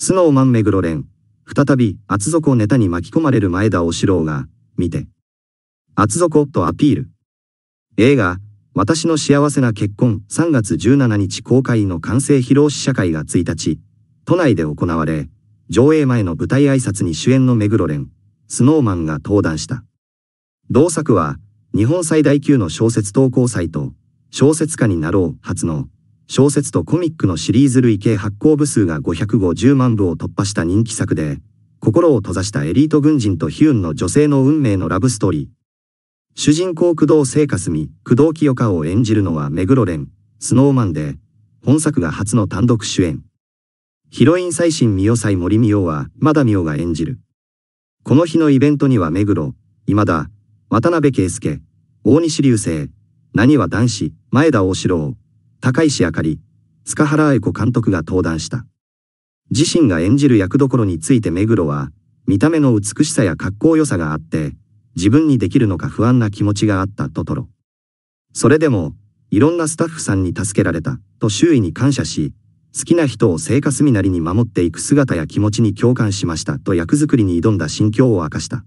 スノーマン目黒連。再び、厚底ネタに巻き込まれる前田おしろうが、見て。厚底とアピール。映画、私の幸せな結婚3月17日公開の完成披露試写会が1日、都内で行われ、上映前の舞台挨拶に主演の目黒蓮、スノーマンが登壇した。同作は、日本最大級の小説投稿サイト、小説家になろう初の小説とコミックのシリーズ累計発行部数が550万部を突破した人気作で、心を閉ざしたエリート軍人とヒューンの女性の運命のラブストーリー。主人公工藤聖霞、工藤清香を演じるのは目黒蓮、スノーマンで、本作が初の単独主演。ヒロイン最新三代祭森美代は、まだ美代が演じる。この日のイベントには目黒、今田、渡辺圭介、大西流星、何は男子、前田大志郎、高石あかり、塚原愛子監督が登壇した。自身が演じる役どころについて目黒は、見た目の美しさや格好良さがあって、自分にできるのか不安な気持ちがあったとトロ。それでも、いろんなスタッフさんに助けられた、と周囲に感謝し、好きな人を生活身なりに守っていく姿や気持ちに共感しましたと役作りに挑んだ心境を明かした。